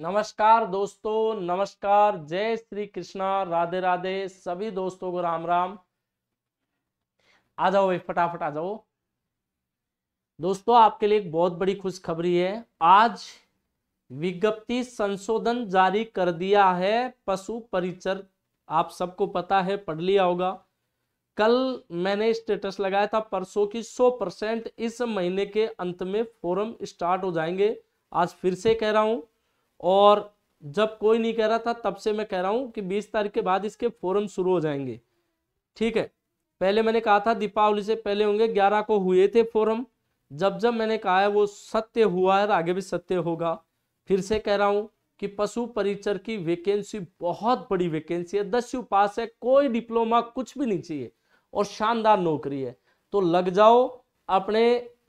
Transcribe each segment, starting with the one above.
नमस्कार दोस्तों नमस्कार जय श्री कृष्णा राधे राधे सभी दोस्तों को राम राम आ जाओ भाई फटाफट आ जाओ दोस्तों आपके लिए एक बहुत बड़ी खुशखबरी है आज विज्ञप्ति संशोधन जारी कर दिया है पशु परिचर आप सबको पता है पढ़ लिया होगा कल मैंने स्टेटस लगाया था परसों की 100 परसेंट इस महीने के अंत में फोरम स्टार्ट हो जाएंगे आज फिर से कह रहा हूं और जब कोई नहीं कह रहा था तब से मैं कह रहा हूँ कि बीस तारीख के बाद इसके फॉरम शुरू हो जाएंगे ठीक है पहले मैंने कहा था दीपावली से पहले होंगे ग्यारह को हुए थे फॉरम जब जब मैंने कहा है वो सत्य हुआ है आगे भी सत्य होगा फिर से कह रहा हूँ कि पशु परिचर की वैकेंसी बहुत बड़ी वैकेंसी है दस्यु पास है कोई डिप्लोमा कुछ भी नहीं चाहिए और शानदार नौकरी है तो लग जाओ अपने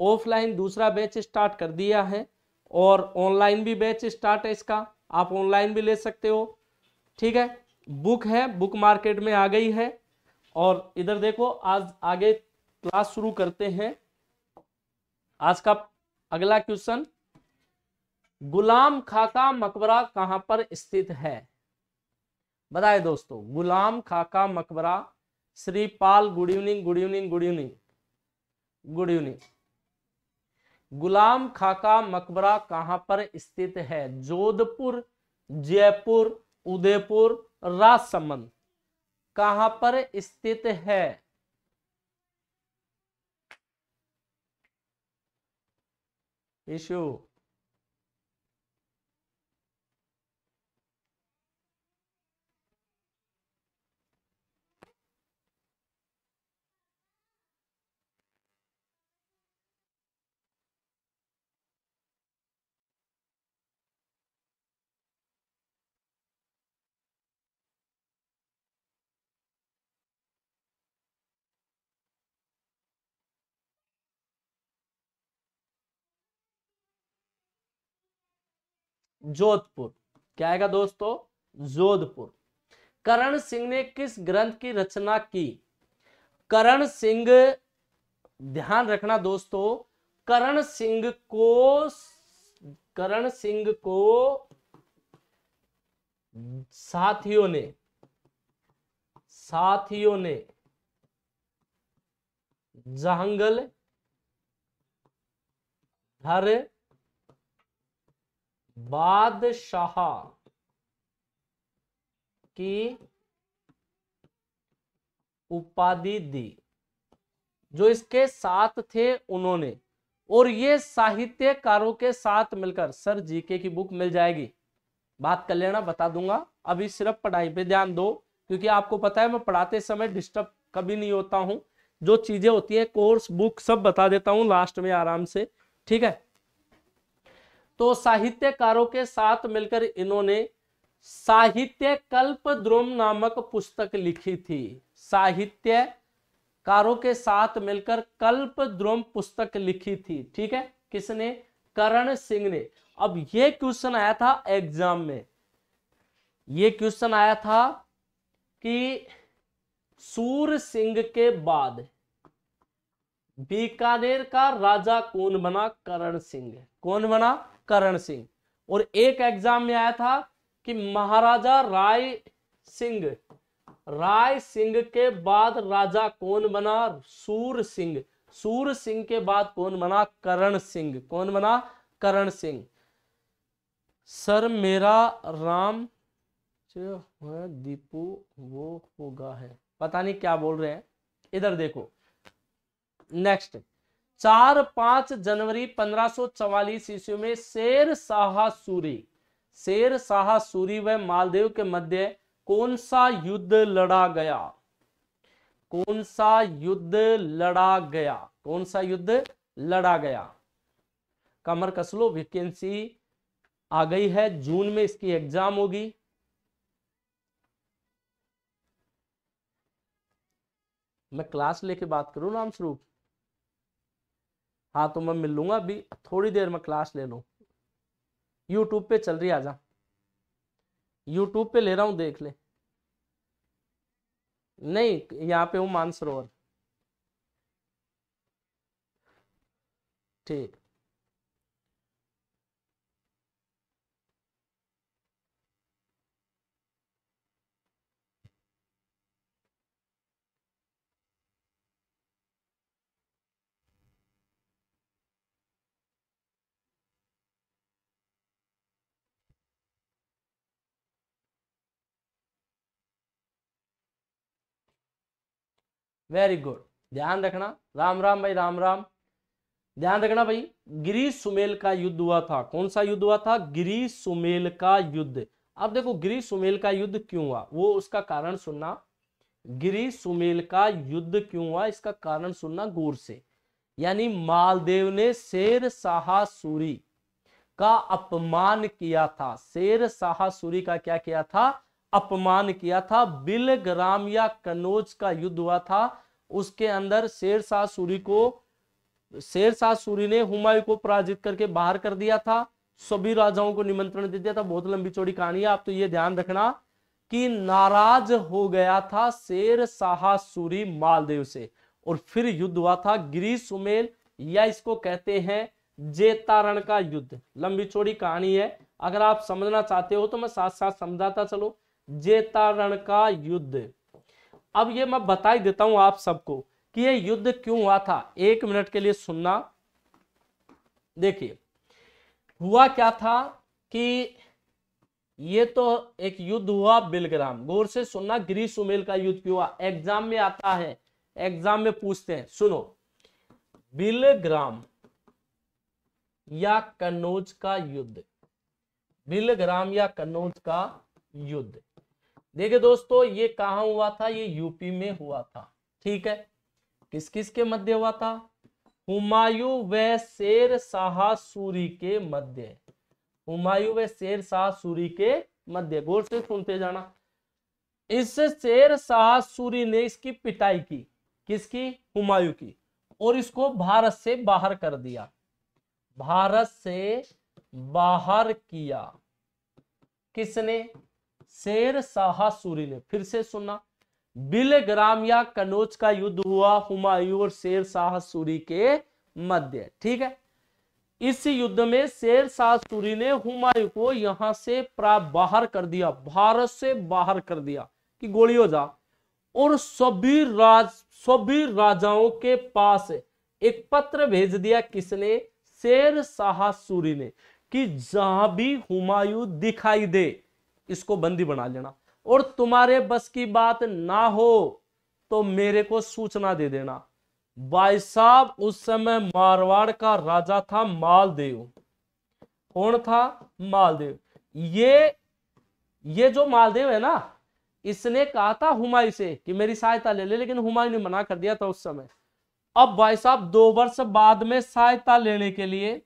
ऑफलाइन दूसरा बैच स्टार्ट कर दिया है और ऑनलाइन भी बैच स्टार्ट है इसका आप ऑनलाइन भी ले सकते हो ठीक है बुक है बुक मार्केट में आ गई है और इधर देखो आज आगे क्लास शुरू करते हैं आज का अगला क्वेश्चन गुलाम खाका मकबरा कहां पर स्थित है बताए दोस्तों गुलाम खाका मकबरा Shripal good evening good evening good evening good evening Ghulam खाका मकबरा कहां पर स्थित है जोधपुर जयपुर उदयपुर राजसमंद कहां पर स्थित है इशू जोधपुर क्या आएगा दोस्तों जोधपुर करण सिंह ने किस ग्रंथ की रचना की करण सिंह ध्यान रखना दोस्तों करण सिंह को करण सिंह को साथियों ने साथियों ने जहांगल हर बादशाह की उपाधि दी जो इसके साथ थे उन्होंने और ये साहित्यकारों के साथ मिलकर सर जीके की बुक मिल जाएगी बात कर लेना बता दूंगा अभी सिर्फ पढ़ाई पे ध्यान दो क्योंकि आपको पता है मैं पढ़ाते समय डिस्टर्ब कभी नहीं होता हूं जो चीजें होती हैं कोर्स बुक सब बता देता हूं लास्ट में आराम से ठीक है तो साहित्यकारों के साथ मिलकर इन्होंने साहित्य कल्प द्रोम नामक पुस्तक लिखी थी साहित्य कारों के साथ मिलकर कल्प द्रोम पुस्तक लिखी थी ठीक है किसने करण सिंह ने अब ये क्वेश्चन आया था एग्जाम में ये क्वेश्चन आया था कि सूर सिंह के बाद बीकानेर का राजा कौन बना करण सिंह कौन बना करण सिंह और एक एग्जाम में आया था कि महाराजा राय सिंह राय सिंह के बाद राजा कौन बना सूर सिंह सूर सिंह के बाद कौन बना करण सिंह कौन बना करण सिंह सर मेरा राम दीपू वो होगा है पता नहीं क्या बोल रहे हैं इधर देखो नेक्स्ट चार पांच जनवरी 1544 ईस्वी में शेर शाह सूरी शेर शाह सूरी व मालदेव के मध्य कौन सा युद्ध लड़ा गया कौन सा युद्ध लड़ा गया कौन सा युद्ध लड़ा गया कमर कसलो वेकेंसी आ गई है जून में इसकी एग्जाम होगी मैं क्लास लेके बात करूं नाम स्वरूप हाँ तो मैं मिल लूंगा अभी थोड़ी देर में क्लास ले लो यूट्यूब पे चल रही आ जा यूट्यूब पे ले रहा हूँ देख ले नहीं यहाँ पे हूँ मानसरोवर ठीक वेरी गुड ध्यान रखना राम राम भाई राम राम ध्यान रखना भाई गिरी सुमेल का युद्ध हुआ था कौन सा युद्ध हुआ था गिरी सुमेल का युद्ध अब देखो गिरी सुमेल का युद्ध क्यों हुआ वो उसका कारण सुनना गिरी सुमेल का युद्ध क्यों हुआ इसका कारण सुनना गौर से यानी मालदेव ने शेर शाह सूरी का अपमान किया था शेर शाह सूरी का क्या किया था अपमान किया था बिल ग्राम या कनोज का युद्ध हुआ था उसके अंदर शेर शाह सूरी को शेर शाह सूरी ने हुमायूं को पराजित करके बाहर कर दिया था सभी राजाओं को निमंत्रण दे दिया था बहुत लंबी चौड़ी कहानी है आप तो ये ध्यान रखना कि नाराज हो गया था शेर शाह सूरी मालदेव से और फिर युद्ध हुआ था गिरी सुमेल या इसको कहते हैं जेतारण का युद्ध लंबी चौड़ी कहानी है अगर आप समझना चाहते हो तो मैं साथ साथ समझाता चलो जेतारण का युद्ध अब ये मैं बता ही देता हूं आप सबको कि ये युद्ध क्यों हुआ था एक मिनट के लिए सुनना देखिए हुआ क्या था कि ये तो एक युद्ध हुआ बिलग्राम गौर से सुनना ग्रीस सुमेल का युद्ध क्यों हुआ एग्जाम में आता है एग्जाम में पूछते हैं सुनो बिलग्राम या कन्नौज का युद्ध बिलग्राम या कन्नौज का युद्ध देखिए दोस्तों ये कहा हुआ था ये यूपी में हुआ था ठीक है किस किस के मध्य हुआ था हुमायूं व शेर शाह सूरी के मध्य हुमायूं व शेर शाह सूरी के मध्य गौर से सुनते जाना इस शेर शाह सूरी ने इसकी पिटाई की किसकी हुमायूं की और इसको भारत से बाहर कर दिया भारत से बाहर किया किसने शेर शाह सूरी ने फिर से सुनना बिलग्राम या कनौज का युद्ध हुआ हुमायूं और शेर शाह सूरी के मध्य ठीक है इस युद्ध में शेर शाह सूरी ने हुमायूं को यहां से बाहर कर दिया भारत से बाहर कर दिया कि गोली हो जा और सभी राज सभी राजाओं के पास एक पत्र भेज दिया किसने शेर शाह सूरी ने कि जहां भी हुमायूं दिखाई दे इसको बंदी बना लेना और तुम्हारे बस की बात ना हो तो मेरे को सूचना दे देना भाई साहब उस समय मारवाड़ का राजा था मालदेव कौन था मालदेव ये ये जो मालदेव है ना इसने कहा था हुमायूं से कि मेरी सहायता ले ले लेकिन हुमायूं ने मना कर दिया था उस समय अब भाई साहब दो वर्ष बाद में सहायता लेने के लिए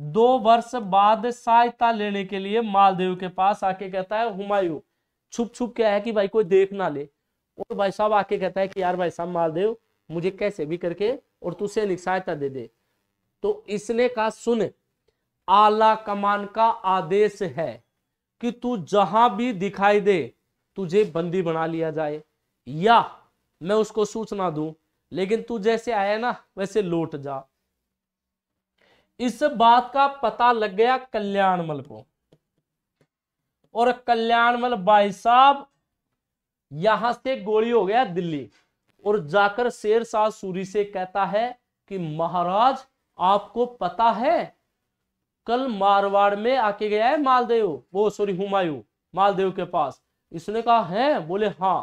दो वर्ष बाद सहायता लेने के लिए मालदेव के पास आके कहता है हुमायूं छुप छुप क्या है कि भाई कोई देख ना ले और भाई साहब आके कहता है कि यार भाई साहब मालदेव मुझे कैसे भी करके और तू सैनिक सहायता दे दे तो इसने कहा सुन आला कमान का आदेश है कि तू जहां भी दिखाई दे तुझे बंदी बना लिया जाए या मैं उसको सूचना दूं लेकिन तू जैसे आया ना वैसे लौट जा इस बात का पता लग गया कल्याणमल को और कल्याणमल भाई साहब यहां से गोली हो गया दिल्ली और जाकर शेर शाह सूरी से कहता है कि महाराज आपको पता है कल मारवाड़ में आके गया है मालदेव वो सॉरी हुमायूं मालदेव के पास इसने कहा है बोले हाँ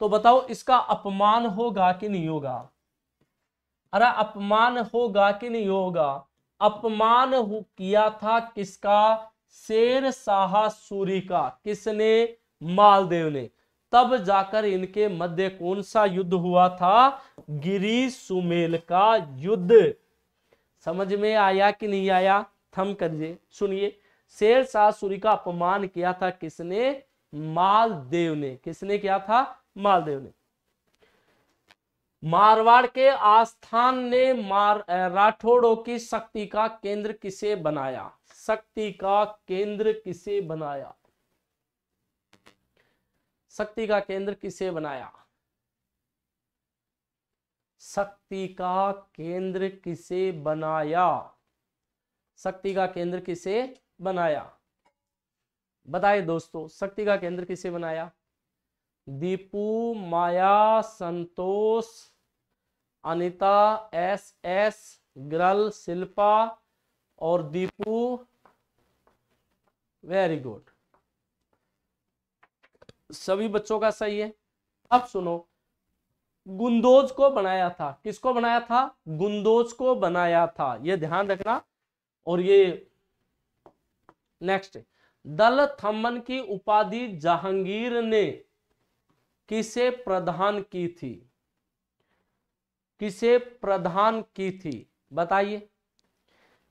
तो बताओ इसका अपमान होगा कि नहीं होगा अरे अपमान होगा कि नहीं होगा अपमान किया था किसका शेर शाह सूरी का किसने मालदेव ने तब जाकर इनके मध्य कौन सा युद्ध हुआ था गिरी सुमेल का युद्ध समझ में आया कि नहीं आया थम करिए सुनिए शेर शाह सूरी का अपमान किया था किसने मालदेव ने किसने किया था मालदेव ने मारवाड़ के आस्थान ने मार राठौड़ों की शक्ति का केंद्र किसे बनाया शक्ति का केंद्र किसे बनाया शक्ति का केंद्र किसे बनाया शक्ति का केंद्र किसे बनाया शक्ति का केंद्र किसे बनाया बताए दोस्तों शक्ति का केंद्र किसे बनाया दीपू माया संतोष अनिता एस एस ग्रल शिल्पा और दीपू वेरी गुड सभी बच्चों का सही है अब सुनो गुंदोज को बनाया था किसको बनाया था गुंदोज को बनाया था ये ध्यान रखना और ये नेक्स्ट दल थम्मन की उपाधि जहांगीर ने किसे प्रदान की थी किसे प्रधान की थी बताइए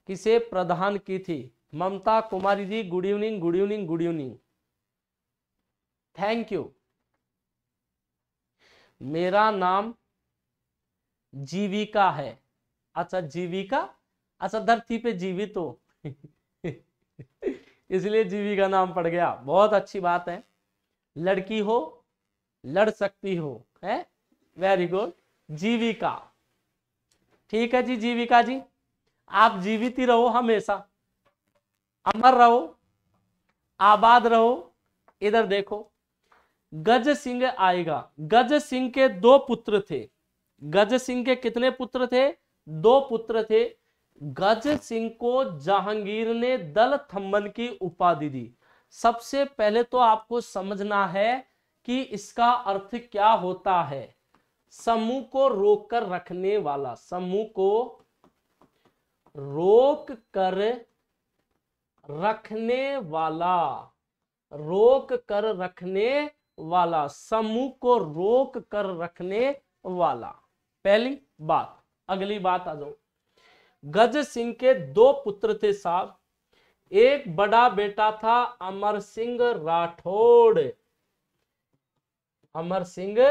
किसे प्रधान की थी Mamta Kumari ji good evening good evening good evening thank you मेरा नाम जीविका है अच्छा जीविका अच्छा धरती पे जीवित हो इसलिए जीविका नाम पड़ गया बहुत अच्छी बात है लड़की हो लड़ सकती हो है वेरी गुड जीविका ठीक है जी जीविका जी आप जीवित ही रहो हमेशा अमर रहो आबाद रहो इधर देखो गज सिंह आएगा गज सिंह के दो पुत्र थे गज सिंह के कितने पुत्र थे दो पुत्र थे गज सिंह को जहांगीर ने दल थम्बन की उपाधि दी सबसे पहले तो आपको समझना है कि इसका अर्थ क्या होता है समूह को रोक कर रखने वाला समूह को रोक कर रखने वाला रोक कर रखने वाला समूह को रोक कर रखने वाला पहली बात अगली बात आ जाओ गज सिंह के दो पुत्र थे साहब एक बड़ा बेटा था अमर सिंह राठौड़ अमर सिंह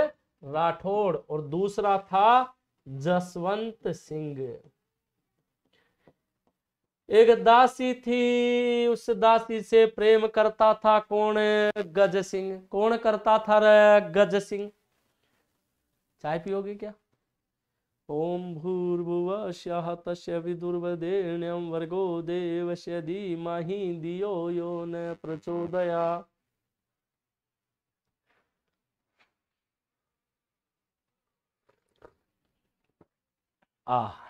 राठौड़ और दूसरा था जसवंत सिंह एक दासी थी उस दासी से प्रेम करता था कौन गज सिंह कौन करता था गज सिंह चाय पियोगे क्या ओम भूर्भुव श्यः तस्य विदुर्वदेण्यं वर्गो देवस्य धीमा दियो यो न प्रचोदया 啊。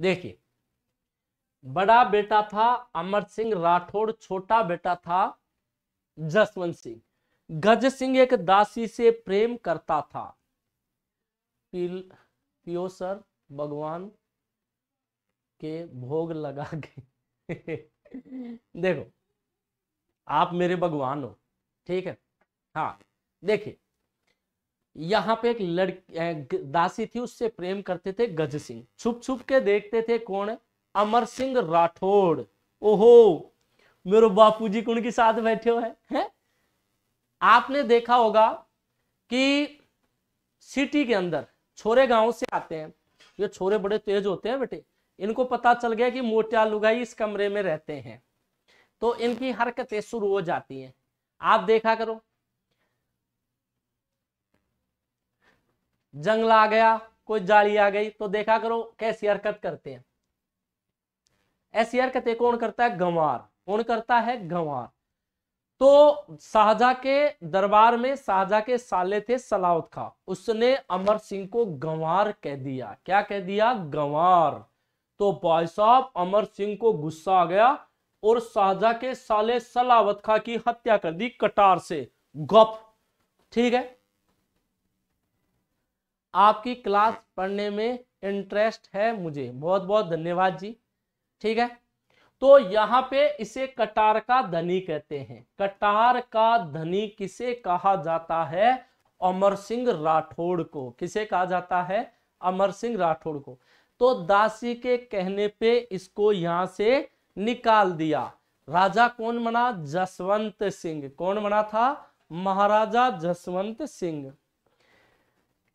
देखिए बड़ा बेटा था अमर सिंह राठौड़ छोटा बेटा था जसवंत सिंह गज सिंह एक दासी से प्रेम करता था पील पियो सर भगवान के भोग लगा के देखो आप मेरे भगवान हो ठीक है हाँ देखिए यहाँ पे एक लड़की दासी थी उससे प्रेम करते थे गज सिंह छुप छुप के देखते थे कौन अमर सिंह राठौड़ ओहो मेरे बापू जी कौन की साथ बैठे हो है, है आपने देखा होगा कि सिटी के अंदर छोरे गांव से आते हैं ये छोरे बड़े तेज होते हैं बेटे इनको पता चल गया कि मोटा लुगाई इस कमरे में रहते हैं तो इनकी हरकतें शुरू हो जाती हैं आप देखा करो जंगल आ गया कोई जाली आ गई तो देखा करो कैसी हरकत करते हैं ऐसी हरकतें कौन करता है गंवार कौन करता है गंवार तो शाहजहा के दरबार में शाहजहा के साले थे सलाउत खा उसने अमर सिंह को गंवार कह दिया क्या कह दिया गंवार तो भाई साहब अमर सिंह को गुस्सा आ गया और शाहजहा के साले सलावत खा की हत्या कर दी कटार से गप ठीक है आपकी क्लास पढ़ने में इंटरेस्ट है मुझे बहुत बहुत धन्यवाद जी ठीक है तो यहाँ पे इसे कटार का धनी कहते हैं कटार का धनी किसे कहा जाता है अमर सिंह राठौड़ को किसे कहा जाता है अमर सिंह राठौड़ को तो दासी के कहने पे इसको यहां से निकाल दिया राजा कौन बना जसवंत सिंह कौन बना था महाराजा जसवंत सिंह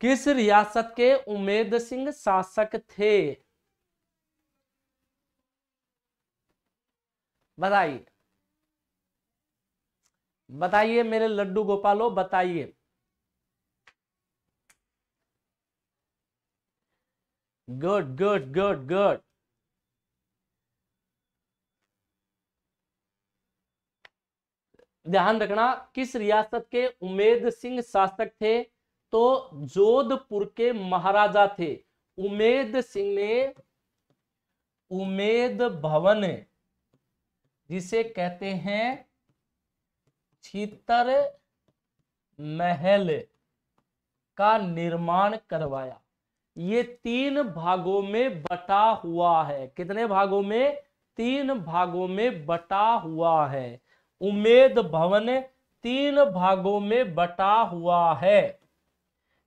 किस रियासत के उमेद सिंह शासक थे बताइए बताइए मेरे लड्डू गोपालो बताइए गुड गुड गुड गुड ध्यान रखना किस रियासत के उमेद सिंह शासक थे तो जोधपुर के महाराजा थे उमेद सिंह ने उमेद भवन जिसे कहते हैं छितर महल का निर्माण करवाया ये तीन भागों में बटा हुआ है कितने भागों में तीन भागों में बटा हुआ है उमेद भवन तीन भागों में बटा हुआ है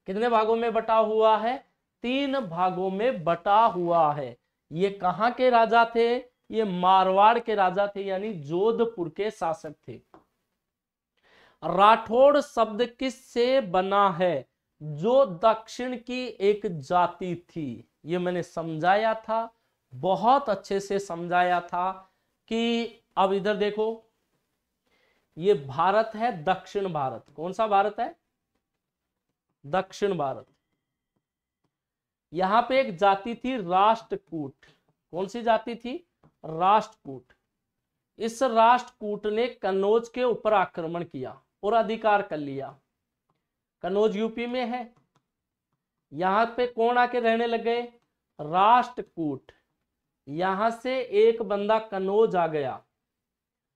कितने भागों में बटा हुआ है तीन भागों में बटा हुआ है ये कहाँ के राजा थे ये मारवाड़ के राजा थे यानी जोधपुर के शासक थे राठौड़ शब्द किस से बना है जो दक्षिण की एक जाति थी ये मैंने समझाया था बहुत अच्छे से समझाया था कि अब इधर देखो ये भारत है दक्षिण भारत कौन सा भारत है दक्षिण भारत यहां पे एक जाति थी राष्ट्रकूट कौन सी जाति थी राष्ट्रकूट इस राष्ट्रकूट ने कन्नौज के ऊपर आक्रमण किया और अधिकार कर लिया कन्नौज यूपी में है यहां पे कौन आके रहने लग गए राष्ट्रकूट यहां से एक बंदा कन्नौज आ गया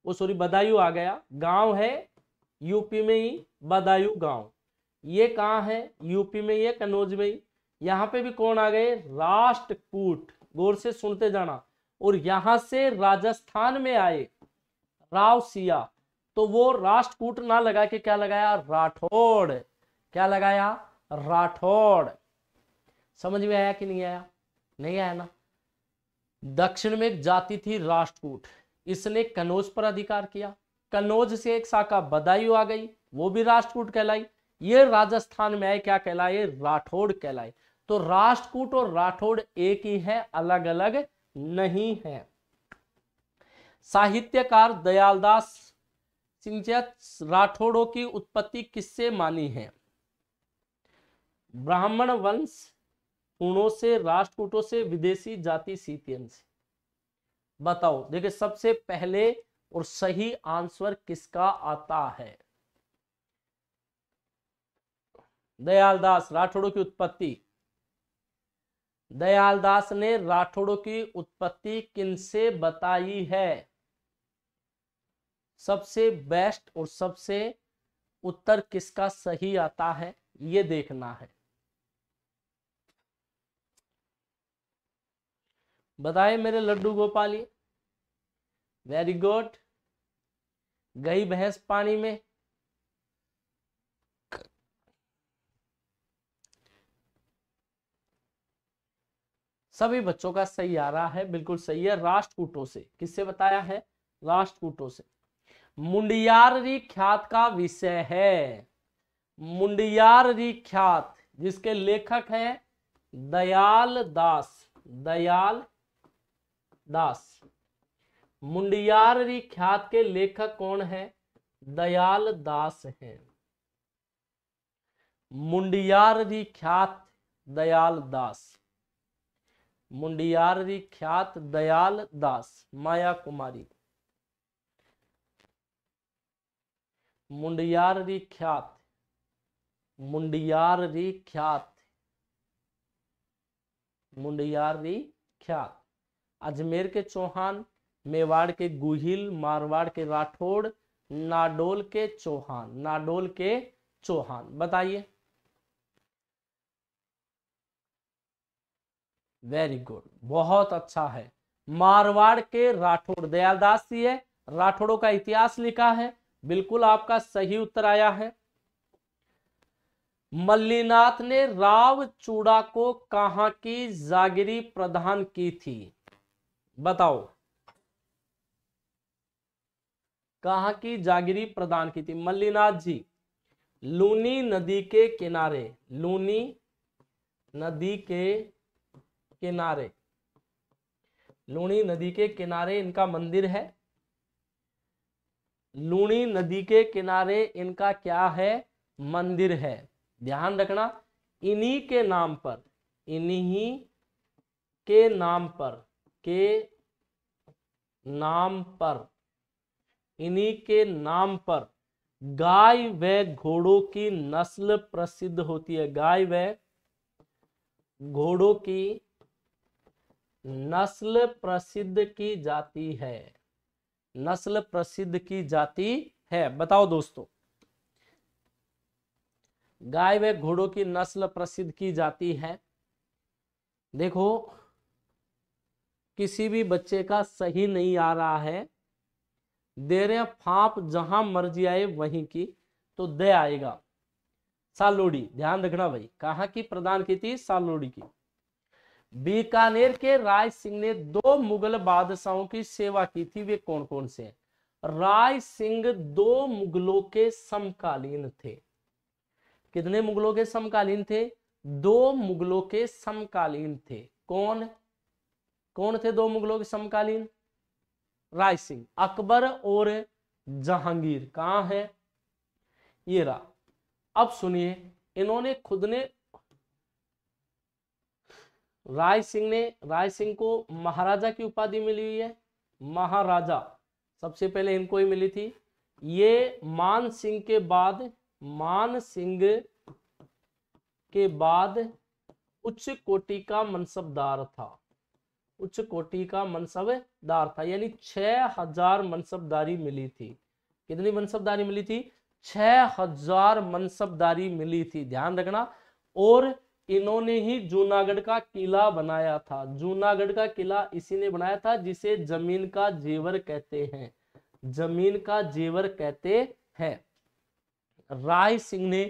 वो सॉरी बदायूं आ गया गांव है यूपी में ही बदायूं गांव ये कहाँ है यूपी में ये कन्नौज में ही यहाँ पे भी कौन आ गए राष्ट्रकूट गौर से सुनते जाना और यहाँ से राजस्थान में आए रावसिया तो वो राष्ट्रकूट ना लगा के क्या लगाया राठौड़ क्या लगाया राठौड़ समझ में आया कि नहीं आया नहीं आया ना दक्षिण में एक जाति थी राष्ट्रकूट इसने कन्नौज पर अधिकार किया कन्नौज से एक शाखा बदायूं आ गई वो भी राष्ट्रकूट कहलाई ये राजस्थान में आए क्या कहलाए राठौड़ कहलाए तो राष्ट्रकूट और राठौड़ एक ही है अलग अलग नहीं है साहित्यकार दयालदास सिंचत राठौड़ों की उत्पत्ति किससे मानी है ब्राह्मण वंश पूर्णों से राष्ट्रकूटों से विदेशी जाति सीतियन से बताओ देखिए सबसे पहले और सही आंसर किसका आता है दयाल दास राठौड़ों की उत्पत्ति दयाल दास ने राठौड़ों की उत्पत्ति किनसे बताई है सबसे बेस्ट और सबसे उत्तर किसका सही आता है ये देखना है बताए मेरे लड्डू गोपाली वेरी गुड गई भैंस पानी में सभी बच्चों का सही आ रहा है बिल्कुल सही है राष्ट्रकूटों से किससे बताया है राष्ट्रकूटों से मुंडियारी ख्यात का विषय है मुंडियारी ख्यात जिसके लेखक है दयाल दास दयाल दास मुंडियारी ख्यात के लेखक कौन है दयाल दास है मुंडियारी ख्यात दयाल दास मुंडियार विख्यात दयाल दास माया कुमारी मुंडियार ख्यात मुंडियार विख्यात मुंडियार विख्यात अजमेर के चौहान मेवाड़ के गुहिल मारवाड़ के राठौड़ नाडोल के चौहान नाडोल के चौहान बताइए वेरी गुड बहुत अच्छा है मारवाड़ के राठौड़ दयालदास जी है राठौड़ों का इतिहास लिखा है बिल्कुल आपका सही उत्तर आया है मल्लीनाथ ने राव चूड़ा को कहा की जागिरी प्रदान की थी बताओ कहा की जागिरी प्रदान की थी मल्लीनाथ जी लूनी नदी के किनारे लूनी नदी के किनारे लूणी नदी के किनारे इनका मंदिर है लूणी नदी के किनारे इनका क्या है मंदिर है ध्यान रखना इन्हीं के नाम पर इन्हीं के नाम पर के नाम पर इन्हीं के नाम पर गाय व घोड़ों की नस्ल प्रसिद्ध होती है गाय व घोड़ों की नस्ल प्रसिद्ध की जाती है नस्ल प्रसिद्ध की जाती है बताओ दोस्तों गाय व घोड़ों की नस्ल प्रसिद्ध की जाती है देखो किसी भी बच्चे का सही नहीं आ रहा है दे रहे फाप जहां मर्जी आए वहीं की तो दे आएगा सालोड़ी ध्यान रखना भाई कहा की प्रदान की थी सालोड़ी की बीकानेर के राय सिंह ने दो मुगल बादशाहों की सेवा की थी वे कौन कौन से राय सिंह दो मुगलों के समकालीन थे कितने मुगलों के समकालीन थे दो मुगलों के समकालीन थे कौन कौन थे दो मुगलों के समकालीन राय सिंह अकबर और जहांगीर कहा है ये रा अब सुनिए इन्होंने खुद ने राय सिंह ने राय सिंह को महाराजा की उपाधि मिली हुई है महाराजा सबसे पहले इनको ही मिली थी ये मान सिंह के बाद मान सिंह के बाद उच्च कोटि का मनसबदार था उच्च कोटि का मनसबदार था यानी छ हजार मनसबदारी मिली थी कितनी मनसबदारी मिली थी छह हजार मनसबदारी मिली थी ध्यान रखना और इन्होंने ही जूनागढ़ का किला बनाया था जूनागढ़ का किला इसी ने बनाया था जिसे जमीन का जेवर कहते हैं जमीन का जेवर कहते हैं राय सिंह ने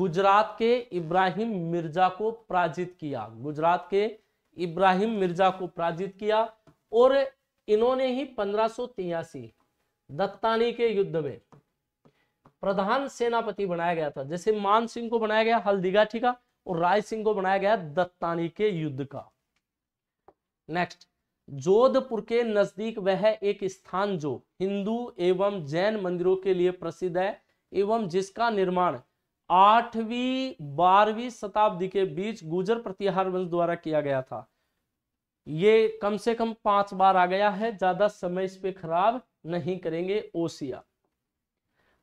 गुजरात के इब्राहिम मिर्जा को पराजित किया गुजरात के इब्राहिम मिर्जा को पराजित किया और इन्होंने ही पंद्रह दत्तानी के युद्ध में प्रधान सेनापति बनाया गया था जैसे मान सिंह को बनाया गया हल्दीघाटी का और राय सिंह को बनाया गया दत्तानी के युद्ध का नेक्स्ट जोधपुर के नजदीक वह एक स्थान जो हिंदू एवं जैन मंदिरों के लिए प्रसिद्ध है एवं जिसका निर्माण आठवीं बारहवीं शताब्दी के बीच गुजर प्रतिहार वंश द्वारा किया गया था ये कम से कम पांच बार आ गया है ज्यादा समय इस पे खराब नहीं करेंगे ओसिया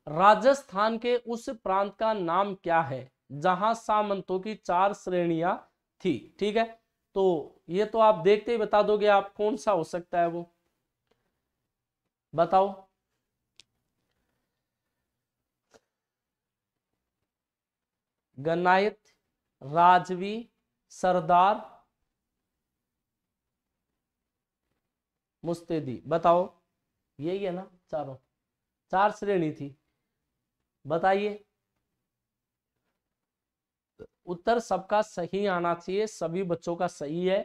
राजस्थान के उस प्रांत का नाम क्या है जहां सामंतों की चार श्रेणियां थी ठीक है तो ये तो आप देखते ही बता दोगे आप कौन सा हो सकता है वो बताओ गनायत राजवी सरदार मुस्तेदी बताओ यही है ना चारों चार श्रेणी थी बताइए उत्तर सबका सही आना चाहिए सभी बच्चों का सही है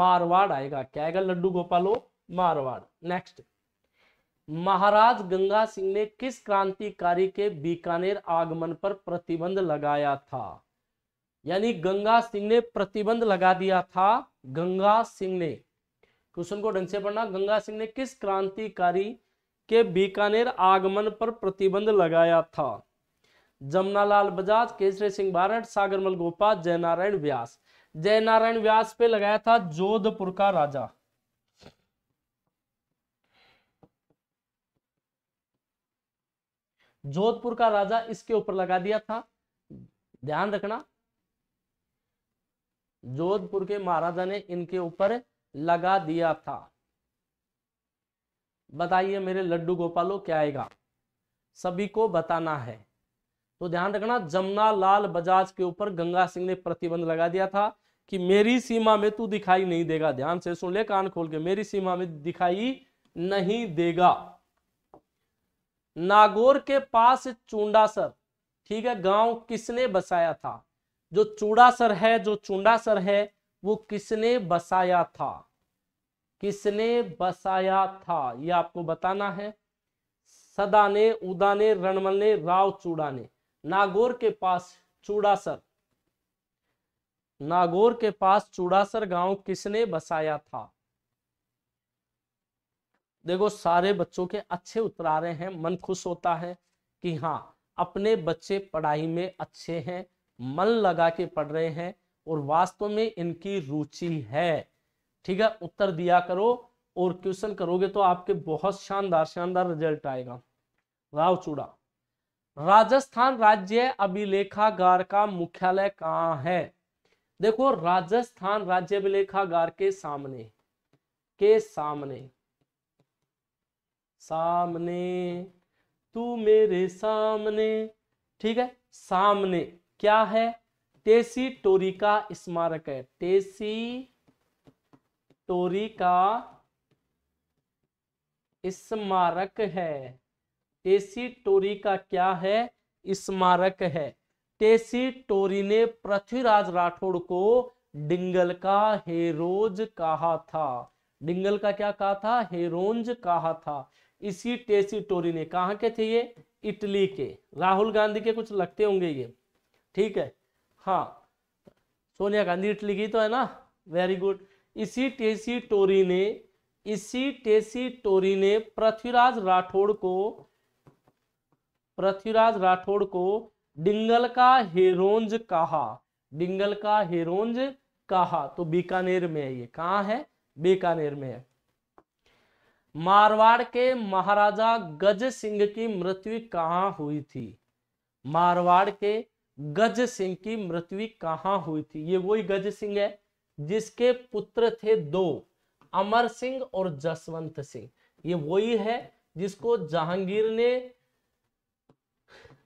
मारवाड़ आएगा क्या आएगा लड्डू गोपालो मारवाड़ नेक्स्ट महाराज गंगा सिंह ने किस क्रांतिकारी के बीकानेर आगमन पर प्रतिबंध लगाया था यानी गंगा सिंह ने प्रतिबंध लगा दिया था गंगा सिंह ने क्वेश्चन को ढंग से पढ़ना गंगा सिंह ने किस क्रांतिकारी के बीकानेर आगमन पर प्रतिबंध लगाया था जमनालाल बजाज केसरी सिंह भारत सागरमल गोपाल जयनारायण व्यास जयनारायण व्यास पे लगाया था जोधपुर का राजा जोधपुर का राजा इसके ऊपर लगा दिया था ध्यान रखना जोधपुर के महाराजा ने इनके ऊपर लगा दिया था बताइए मेरे लड्डू गोपालो क्या आएगा सभी को बताना है तो ध्यान रखना जमुना लाल बजाज के ऊपर गंगा सिंह ने प्रतिबंध लगा दिया था कि मेरी सीमा में तू दिखाई नहीं देगा ध्यान से सुन ले कान खोल के मेरी सीमा में दिखाई नहीं देगा नागौर के पास चूंडासर ठीक है गांव किसने बसाया था जो चूड़ासर है जो चूंडासर है वो किसने बसाया था किसने बसाया था ये आपको बताना है सदा ने उदा ने रणमल ने राव चूड़ा ने नागौर के पास चूड़ासर नागौर के पास चूड़ासर गांव किसने बसाया था देखो सारे बच्चों के अच्छे उत्तर आ रहे हैं मन खुश होता है कि हाँ अपने बच्चे पढ़ाई में अच्छे हैं मन लगा के पढ़ रहे हैं और वास्तव में इनकी रुचि है ठीक है उत्तर दिया करो और क्वेश्चन करोगे तो आपके बहुत शानदार शानदार रिजल्ट आएगा राव चूड़ा राजस्थान राज्य अभिलेखागार का मुख्यालय कहाँ है देखो राजस्थान राज्य अभिलेखागार के सामने के सामने सामने तू मेरे सामने ठीक है सामने क्या है टेसी टोरी का स्मारक है टेसी टोरी का स्मारक है टेसी का क्या है स्मारक है टेसी टोरी ने पृथ्वीराज राठौड़ को डिंगल का हेरोज कहा था डिंगल का क्या कहा था हेरोज कहा था इसी टेसी टोरी ने कहा के थे ये इटली के राहुल गांधी के कुछ लगते होंगे ये ठीक है हाँ सोनिया गांधी इटली की तो है ना वेरी गुड इसी टेसी टोरी ने इसी टेसी टोरी ने पृथ्वीराज राठौड़ को पृथ्वीराज राठौड़ को डिंगल का हेरोंज कहा डिंगल का हेरोंज कहा तो बीकानेर में है ये कहा है बीकानेर में है मारवाड़ के महाराजा गज सिंह की मृत्यु कहाँ हुई थी मारवाड़ के गज सिंह की मृत्यु कहाँ हुई थी ये वही गज सिंह है जिसके पुत्र थे दो अमर सिंह और जसवंत सिंह ये वही है जिसको जहांगीर ने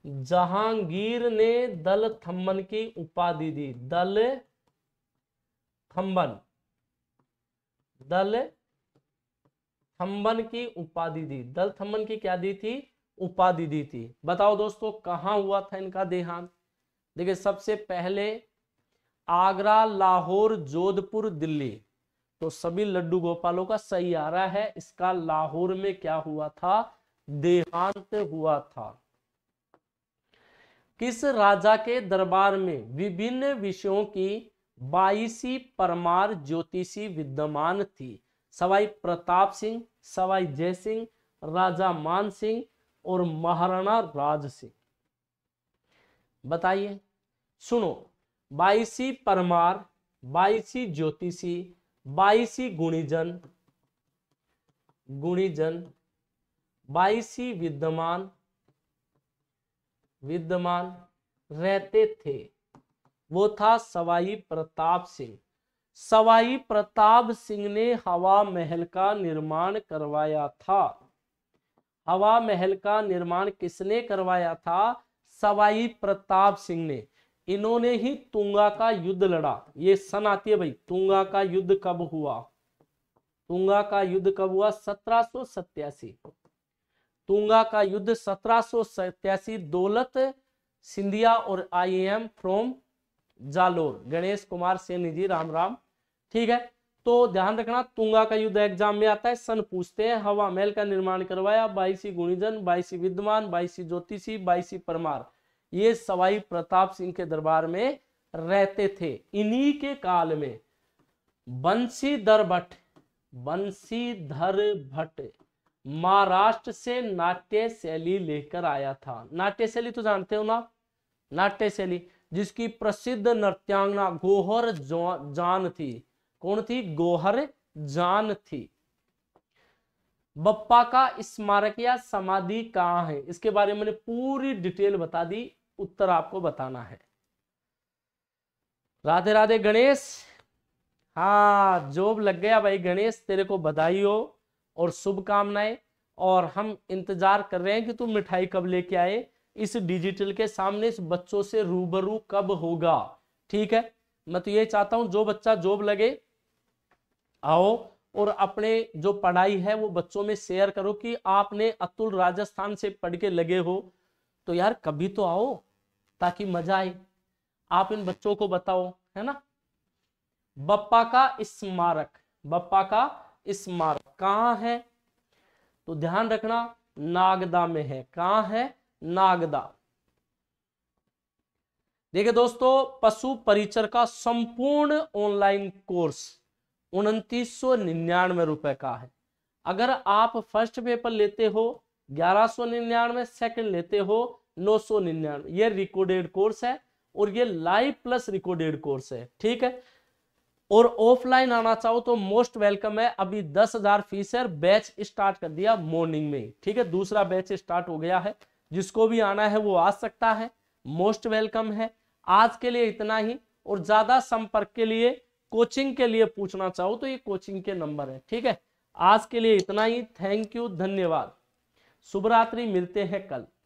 जहांगीर ने दल थम्बन की उपाधि दी दल थम्बन दल थम्बन की उपाधि दी दल थम्बन की क्या दी थी उपाधि दी थी बताओ दोस्तों कहाँ हुआ था इनका देहांत देखिए सबसे पहले आगरा लाहौर जोधपुर दिल्ली तो सभी लड्डू गोपालों का सही आ रहा है इसका लाहौर में क्या हुआ था देहांत हुआ था किस राजा के दरबार में विभिन्न विषयों की बाईसी परमार ज्योतिषी विद्यमान थी सवाई प्रताप सिंह सवाई जय सिंह राजा मान सिंह और महाराणा राज सिंह बताइए सुनो बाईसी परमार बाईसी ज्योतिषी बाईसी गुणिजन गुणिजन बाईसी विद्यमान विद्यमान रहते थे वो था सवाई प्रताप सिंह सवाई प्रताप सिंह ने हवा महल का निर्माण करवाया था हवा महल का निर्माण किसने करवाया था सवाई प्रताप सिंह ने इन्होंने ही तुंगा का युद्ध लड़ा ये सन आती है भाई तुंगा का युद्ध कब हुआ तुंगा का युद्ध कब हुआ सत्रह तुंगा का युद्ध सत्रह दौलत सिंधिया और आईएम फ्रॉम जालोर गणेश कुमार सेनी जी राम राम ठीक है तो ध्यान रखना तुंगा का युद्ध एग्जाम में आता है सन पूछते हैं हवा महल का निर्माण करवाया बाईसी गुणिजन बाईसी विद्वान बाईसी ज्योतिषी बाईसी परमार ये सवाई प्रताप सिंह के दरबार में रहते थे इन्हीं के काल में दर भट्ट धर भट्ट महाराष्ट्र से नाट्य शैली लेकर आया था नाट्य शैली तो जानते हो ना नाट्य शैली जिसकी प्रसिद्ध नृत्यांगना गोहर जान थी कौन थी गोहर जान थी बप्पा का स्मारक या समाधि कहाँ है इसके बारे में मैंने पूरी डिटेल बता दी उत्तर आपको बताना है राधे राधे गणेश हाँ जॉब लग गया भाई गणेश तेरे को बधाई हो और शुभकामनाएं और हम इंतजार कर रहे हैं कि तुम मिठाई कब लेके आए इस डिजिटल के सामने इस बच्चों से रूबरू कब होगा ठीक है मैं तो ये चाहता हूं जो बच्चा जॉब लगे आओ और अपने जो पढ़ाई है वो बच्चों में शेयर करो कि आपने अतुल राजस्थान से पढ़ के लगे हो तो यार कभी तो आओ ताकि मजा आए आप इन बच्चों को बताओ है ना बप्पा का स्मारक बप्पा का स्मारक कहाँ है तो ध्यान रखना नागदा में है कहाँ है नागदा देखिए दोस्तों पशु परिचर का संपूर्ण ऑनलाइन कोर्स उनतीस सौ निन्यानवे रुपए का है अगर आप फर्स्ट पेपर लेते हो ग्यारह सौ निन्यानवे सेकेंड लेते हो नौ सौ निन्यानवे ये रिकॉर्डेड कोर्स है और ये लाइव प्लस रिकॉर्डेड कोर्स है ठीक है और ऑफलाइन आना चाहो तो मोस्ट वेलकम है अभी दस हजार फीस है बैच स्टार्ट कर दिया मॉर्निंग में ठीक है दूसरा बैच स्टार्ट हो गया है जिसको भी आना है वो आ सकता है मोस्ट वेलकम है आज के लिए इतना ही और ज्यादा संपर्क के लिए कोचिंग के लिए पूछना चाहो तो ये कोचिंग के नंबर है ठीक है आज के लिए इतना ही थैंक यू धन्यवाद शुभरात्रि मिलते हैं कल